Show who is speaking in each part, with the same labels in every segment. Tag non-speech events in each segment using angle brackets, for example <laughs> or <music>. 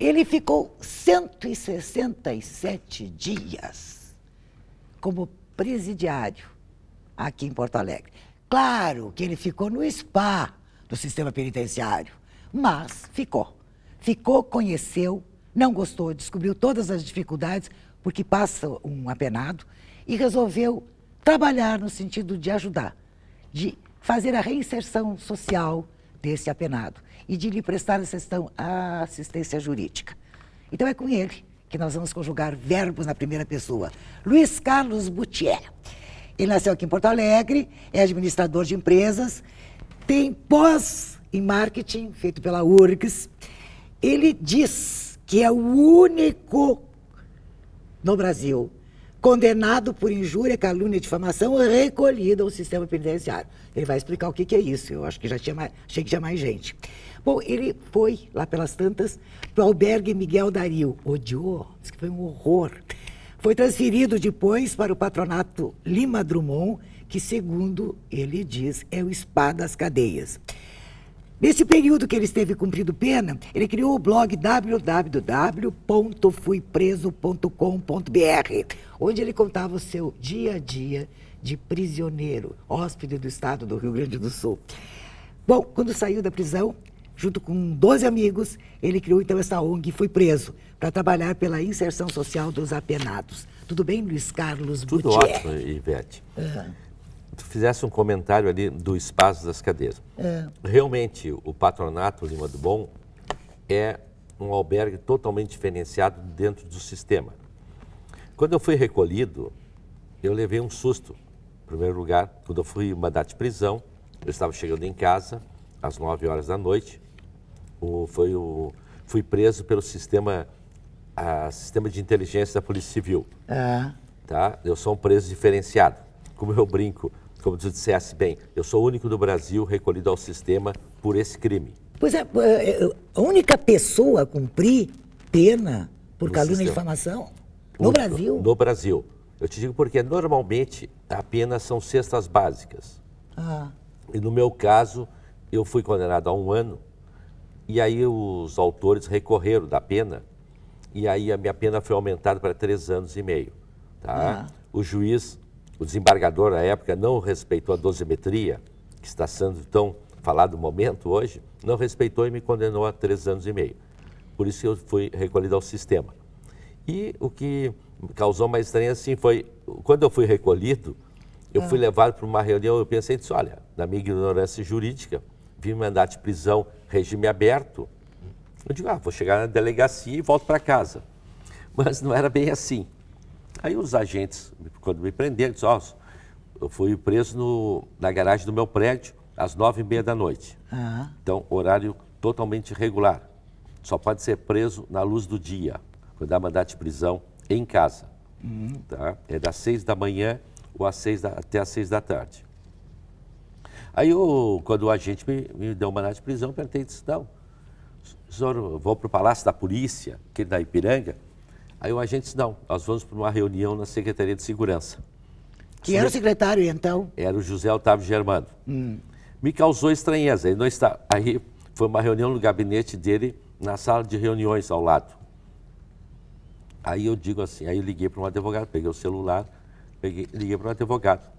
Speaker 1: Ele ficou 167 dias como presidiário aqui em Porto Alegre. Claro que ele ficou no SPA do sistema penitenciário, mas ficou. Ficou, conheceu, não gostou, descobriu todas as dificuldades, porque passa um apenado, e resolveu trabalhar no sentido de ajudar, de fazer a reinserção social, desse apenado e de lhe prestar a assistência jurídica. Então é com ele que nós vamos conjugar verbos na primeira pessoa. Luiz Carlos Butier. Ele nasceu aqui em Porto Alegre, é administrador de empresas, tem pós em marketing feito pela URGS. Ele diz que é o único no Brasil condenado por injúria, calúnia e difamação, recolhido ao sistema penitenciário. Ele vai explicar o que, que é isso. Eu acho que já tinha mais, achei que tinha mais gente. Bom, ele foi, lá pelas tantas, para o albergue Miguel Dario. Odiou, disse que foi um horror. Foi transferido depois para o patronato Lima Drummond, que, segundo ele diz, é o spa das cadeias. Nesse período que ele esteve cumprindo pena, ele criou o blog www.fuipreso.com.br, onde ele contava o seu dia a dia de prisioneiro, hóspede do estado do Rio Grande do Sul. Bom, quando saiu da prisão, junto com 12 amigos, ele criou então essa ONG e foi preso para trabalhar pela inserção social dos apenados. Tudo bem, Luiz Carlos Tudo ótimo,
Speaker 2: Ivete. Uhum tu fizesse um comentário ali do espaço das cadeiras. É. Realmente, o patronato Lima do Bom é um albergue totalmente diferenciado dentro do sistema. Quando eu fui recolhido, eu levei um susto. Em primeiro lugar, quando eu fui mandado de prisão, eu estava chegando em casa às 9 horas da noite. O, foi o, fui preso pelo sistema, a, sistema de inteligência da Polícia Civil. É. Tá? Eu sou um preso diferenciado. Como eu brinco, como tu dissesse bem, eu sou o único do Brasil recolhido ao sistema por esse crime.
Speaker 1: Pois é, é, é a única pessoa a cumprir pena por no calúnia e difamação
Speaker 2: no Brasil. No Brasil. Eu te digo porque normalmente a pena são cestas básicas. Ah. E no meu caso, eu fui condenado a um ano e aí os autores recorreram da pena e aí a minha pena foi aumentada para três anos e meio. Tá? Ah. O juiz o desembargador, à época, não respeitou a dosimetria, que está sendo tão falado no momento hoje, não respeitou e me condenou a três anos e meio. Por isso eu fui recolhido ao sistema. E o que causou mais estranha, assim, foi... Quando eu fui recolhido, eu é. fui hum. levado para uma reunião, eu pensei, disse, olha, na minha ignorância jurídica, vi mandar de prisão, regime aberto. Eu digo, ah, vou chegar na delegacia e volto para casa. Mas não era bem assim. Aí os agentes, quando me prenderam, disseram, oh, eu fui preso no, na garagem do meu prédio às nove e meia da noite. Uhum. Então, horário totalmente irregular. Só pode ser preso na luz do dia, quando dá mandato de prisão em casa. Uhum. Tá? É das seis da manhã ou às seis da, até às seis da tarde. Aí, eu, quando o agente me, me deu mandato de prisão, eu perguntei, disse, não, senhor, vou para o Palácio da Polícia, que é da Ipiranga, Aí o agente disse, não, nós vamos para uma reunião na Secretaria de Segurança. Quem era o
Speaker 1: secretário, então?
Speaker 2: Era o José Otávio Germano. Hum. Me causou estranheza. Ele não está... Aí foi uma reunião no gabinete dele, na sala de reuniões ao lado. Aí eu digo assim, aí eu liguei para um advogado, peguei o celular, peguei, liguei para um advogado,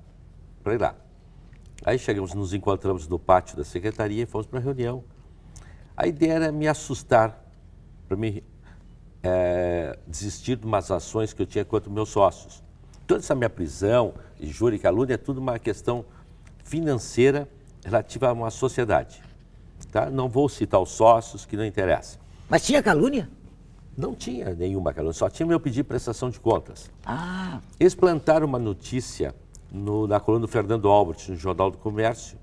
Speaker 2: para ir lá. Aí chegamos, nos encontramos no pátio da secretaria e fomos para a reunião. A ideia era me assustar, para me é, desistir de umas ações que eu tinha contra meus sócios. Toda essa minha prisão, e júri e calúnia, é tudo uma questão financeira relativa a uma sociedade. Tá? Não vou citar os sócios, que não interessa. Mas tinha calúnia? Não tinha nenhuma calúnia, só tinha meu pedido de prestação de contas. Ah. Eles plantaram uma notícia no, na coluna do Fernando Albert, no Jornal do Comércio,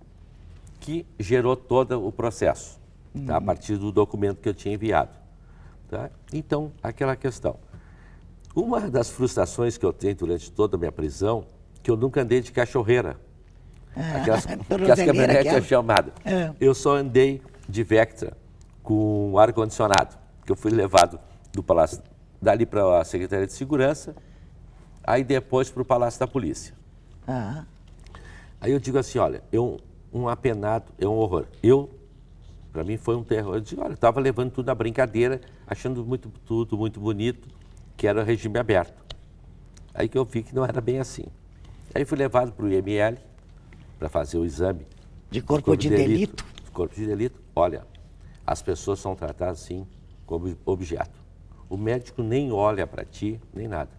Speaker 2: que gerou todo o processo, uhum. tá? a uhum. partir do documento que eu tinha enviado. Tá? Então, aquela questão. Uma das frustrações que eu tenho durante toda a minha prisão, que eu nunca andei de cachorreira. Ah, aquelas, aquelas <laughs> caminhonetes aquela. chamadas. É. Ah. Eu só andei de Vectra com ar-condicionado, que eu fui levado do Palácio, dali para a Secretaria de Segurança, aí depois para o Palácio da Polícia. Ah. Aí eu digo assim, olha, eu, é um apenado é um horror. Eu para mim foi um terror. Eu disse, olha, estava levando tudo na brincadeira, achando muito, tudo muito bonito, que era regime aberto. Aí que eu vi que não era bem assim. Aí fui levado para o IML para fazer o exame. De corpo, corpo de, de, delito? delito. De corpo de delito. Olha, as pessoas são tratadas assim, como objeto. O médico nem olha para ti, nem nada.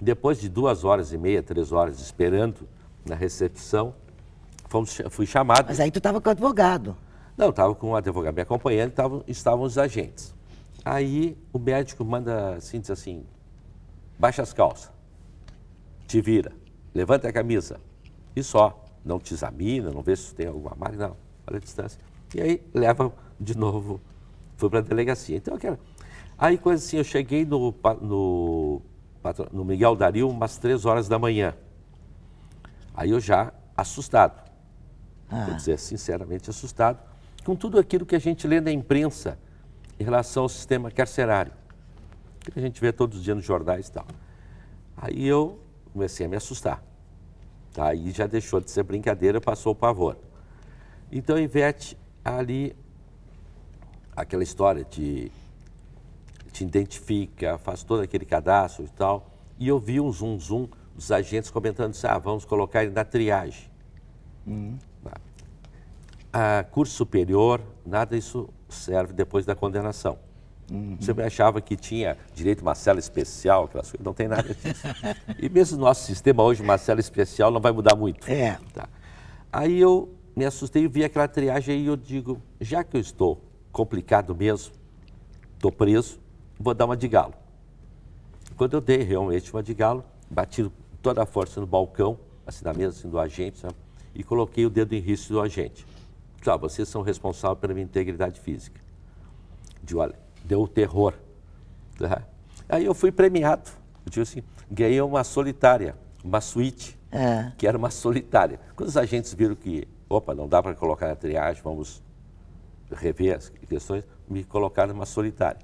Speaker 2: Depois de duas horas e meia, três horas esperando na recepção, fomos, fui chamado. Mas aí tu estava com o advogado. Não, estava com o advogado me acompanhando, tavam, estavam os agentes. Aí o médico manda assim, diz assim, baixa as calças, te vira, levanta a camisa e só. Não te examina, não vê se tem alguma marca, não. Olha a distância. E aí leva de novo, foi para a delegacia. Então, aquela... Aí, coisa assim, eu cheguei no, no, no Miguel Dario umas três horas da manhã. Aí eu já assustado. Ah. Vou dizer sinceramente assustado, com tudo aquilo que a gente lê na imprensa em relação ao sistema carcerário, que a gente vê todos os dias nos jornais e tal. Aí eu comecei a me assustar. Tá? Aí já deixou de ser brincadeira, passou o pavor. Então, Ivete, ali, aquela história de te identifica, faz todo aquele cadastro e tal. E eu vi um zoom, zoom dos agentes comentando ah, vamos colocar ele na triagem. Hum a curso superior, nada isso serve depois da condenação. Uhum. Você achava que tinha direito a uma cela especial, aquelas coisas, não tem nada disso. e mesmo nosso sistema hoje, uma cela especial, não vai mudar muito. É. Tá. Aí eu me assustei vi aquela triagem e eu digo, já que eu estou complicado mesmo, estou preso, vou dar uma de galo. Quando eu dei realmente uma de galo, bati toda a força no balcão, assim na mesa, assim, do agente, sabe? e coloquei o dedo em risco do agente tá, vocês são responsáveis pela minha integridade física. olha, deu o terror. Né? Aí eu fui premiado. Eu digo assim, ganhei uma solitária, uma suíte, é. que era uma solitária. Quando os agentes viram que, opa, não dá para colocar na triagem, vamos rever as questões, me colocaram numa solitária.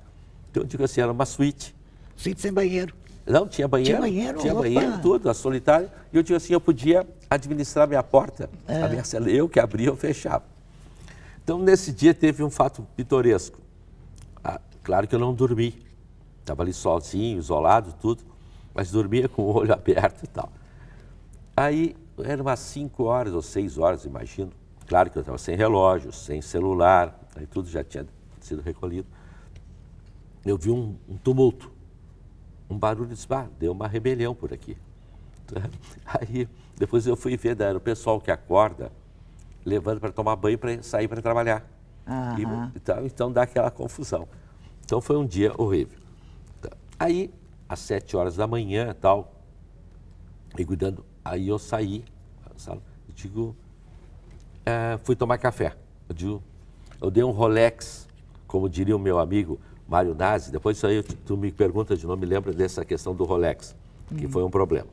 Speaker 2: Então eu digo assim, era uma suíte. Suíte sem banheiro. Não, tinha banheiro. Tinha banheiro, tinha banheiro tudo, a solitária. E eu digo assim, eu podia administrar minha porta. É. A minha cela, eu que abria, eu fechava. Então, nesse dia teve um fato pitoresco. Ah, claro que eu não dormi. Estava ali sozinho, isolado, tudo, mas dormia com o olho <laughs> aberto e tal. Aí, eram umas 5 horas ou 6 horas, imagino. Claro que eu estava sem relógio, sem celular, aí tudo já tinha sido recolhido. Eu vi um, um tumulto, um barulho de ah, deu uma rebelião por aqui. <laughs> Aí, depois eu fui ver, né, era o pessoal que acorda levando para tomar banho para sair para trabalhar.
Speaker 1: Uhum.
Speaker 2: E, então, então dá aquela confusão. Então foi um dia horrível. Tá. Aí, às sete horas da manhã tal, e cuidando, aí eu saí, sabe? Eu digo, é, fui tomar café. Eu, digo, eu dei um Rolex, como diria o meu amigo Mário Nazi, depois disso aí tu me pergunta de novo, me lembra dessa questão do Rolex, que uhum. foi um problema.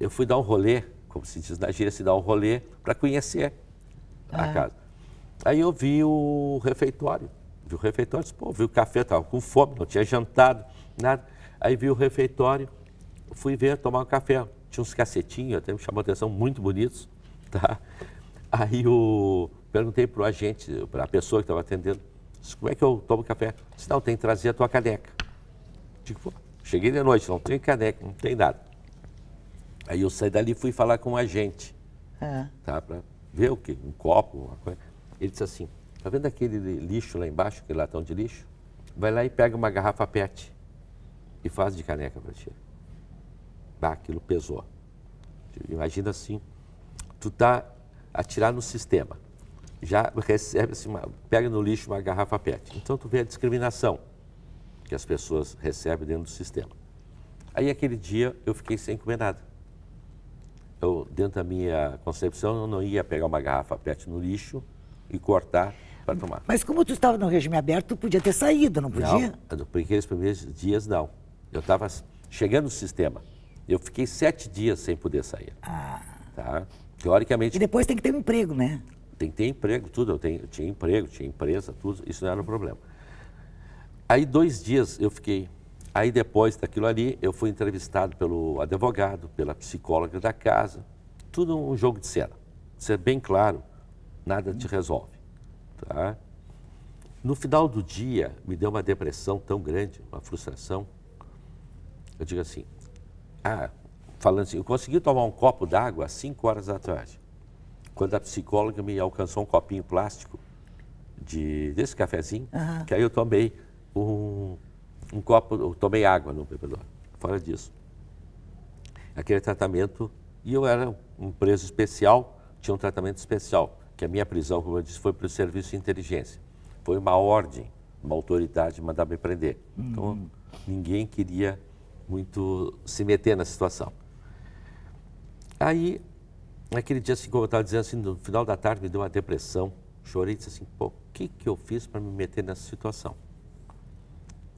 Speaker 2: Eu fui dar um rolê como se diz na gíria, se dá um rolê para conhecer ah. a é. casa. Aí eu vi o refeitório, vi o refeitório, disse, pô, vi o café, estava com fome, não tinha jantado, nada. Aí vi o refeitório, fui ver, tomar um café. Tinha uns cacetinhos, até me chamou a atenção, muito bonitos, <laughs> tá? Aí eu perguntei para o agente, para a pessoa que estava atendendo, disse, como é que eu tomo café? Disse, não, tem que trazer a tua caneca. Digo, pô, cheguei de noite, não tem caneca, não tem nada. Aí eu saí dali e fui falar com um agente. É. Tá, para ver o quê? Um copo, uma coisa. Ele disse assim, tá vendo aquele lixo lá embaixo, aquele latão de lixo? Vai lá e pega uma garrafa PET e faz de caneca para ti. Bah, aquilo pesou. Imagina assim, tu tá atirar no sistema, já recebe assim, uma, pega no lixo uma garrafa PET. Então tu vê a discriminação que as pessoas recebem dentro do sistema. Aí aquele dia eu fiquei sem comer nada eu, dentro da minha concepção, eu não ia pegar uma garrafa PET no lixo e cortar para tomar. Mas como tu estava
Speaker 1: no regime aberto, tu podia ter saído, não podia?
Speaker 2: Não, naqueles primeiros dias não. Eu estava chegando no sistema. Eu fiquei sete dias sem poder sair. Ah. Tá? Teoricamente... E depois tem que ter um emprego, né? Tem que ter emprego, tudo. Eu, tenho, eu tinha emprego, tinha empresa, tudo. Isso não era um problema. Aí dois dias eu fiquei Aí depois daquilo ali, eu fui entrevistado pelo advogado, pela psicóloga da casa, tudo um jogo de cena. Ser é bem claro, nada te resolve, tá? No final do dia, me deu uma depressão tão grande, uma frustração. Eu digo assim, ah, falando assim, eu consegui tomar um copo d'água às 5 horas da tarde, quando a psicóloga me alcançou um copinho plástico de, desse cafezinho, uhum. que aí eu tomei um um copo, eu tomei água no bebedouro, fora disso. Aquele tratamento, e eu era um preso especial, tinha um tratamento especial, que a minha prisão, como eu disse, foi para o serviço de inteligência. Foi uma ordem, uma autoridade mandar me prender. Então, hum. Então, ninguém queria muito se meter na situação. Aí, naquele dia, assim, como eu estava dizendo, assim, no final da tarde me deu uma depressão, chorei e disse assim, pô, o que, que eu fiz para me meter nessa situação?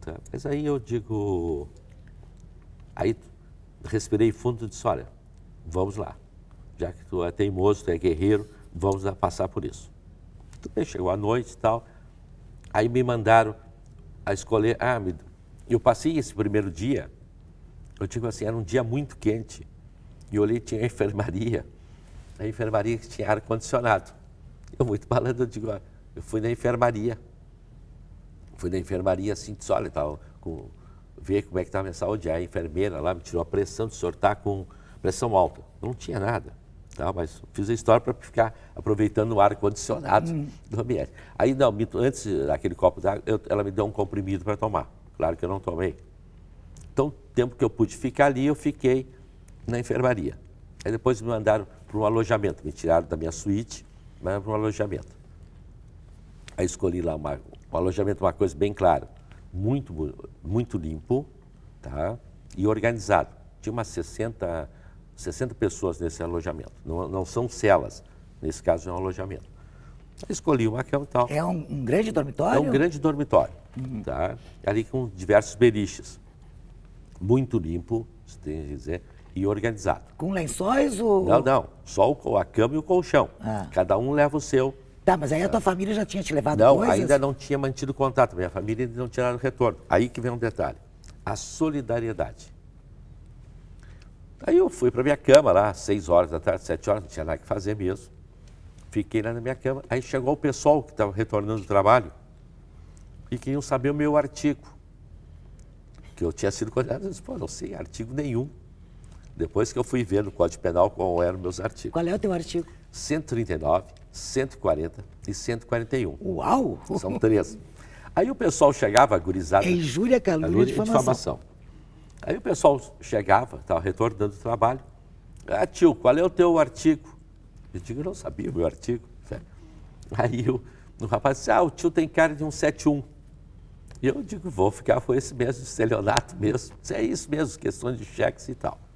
Speaker 2: Tá, mas aí eu digo. Aí respirei fundo e disse: olha, vamos lá. Já que tu é teimoso, tu é guerreiro, vamos lá passar por isso. Tudo bem, chegou a noite e tal. Aí me mandaram a escolher. Ah, me... eu passei esse primeiro dia. Eu digo assim: era um dia muito quente. E olhei, tinha a <laughs> enfermaria. A enfermaria que tinha ar-condicionado. Eu, muito malandro, eu digo: eu fui na enfermaria fui na enfermaria assim, disse, olha, tava com, ver como é que estava tá a minha saúde. Aí a enfermeira lá me tirou a pressão, de sortar com pressão alta. não tinha nada, tá? mas fiz a história para ficar aproveitando o ar-condicionado hum. do ambiente. Aí, não, antes daquele copo d'água, ela me deu um comprimido para tomar. Claro que eu não tomei. Então, o tempo que eu pude ficar ali, eu fiquei na enfermaria. Aí depois me mandaram para um alojamento, me tiraram da minha suíte, mas para um alojamento. Aí escolhi lá uma, o alojamento é uma coisa bem clara, muito, muito limpo tá? e organizado. Tinha umas 60, 60 pessoas nesse alojamento. Não, não são celas, nesse caso é um alojamento. escolhi uma cama e é tal. É um, um, grande dormitório? É um grande dormitório. Uhum. Tá? Ali com diversos beliches. Muito limpo, se tem que dizer, e organizado. Com lençóis ou. Não, não. Só o, a cama e o colchão. Ah. Cada um leva o seu
Speaker 1: Tá, mas aí a tua família já tinha te levado Não, coisas? ainda
Speaker 2: não tinha mantido contato. Minha família ainda não tinha dado retorno. Aí que vem um detalhe. A solidariedade. Aí eu fui para minha cama lá, seis horas da tarde, sete horas, não tinha nada que fazer mesmo. Fiquei lá na minha cama. Aí chegou o pessoal que estava retornando do trabalho e queriam saber o meu artigo. Que eu tinha sido condenado. Eu disse, pô, não sei artigo nenhum. Depois que eu fui ver no Código Penal qual eram meus artigos. Qual é o teu artigo? 139, 140 e 141. Uau! São três. Aí o pessoal chegava, gurizada. É injúria,
Speaker 1: é calúnia, calúnia difamação. difamação.
Speaker 2: Aí o pessoal chegava, estava retornando do trabalho. Ah, tio, qual é o teu artigo? Eu digo, eu não sabia o meu artigo. Aí o, o rapaz disse, ah, o tio tem cara de um 71. E eu digo, vou ficar foi esse mesmo estelionato mesmo. Isso é isso mesmo, questões de cheques e tal.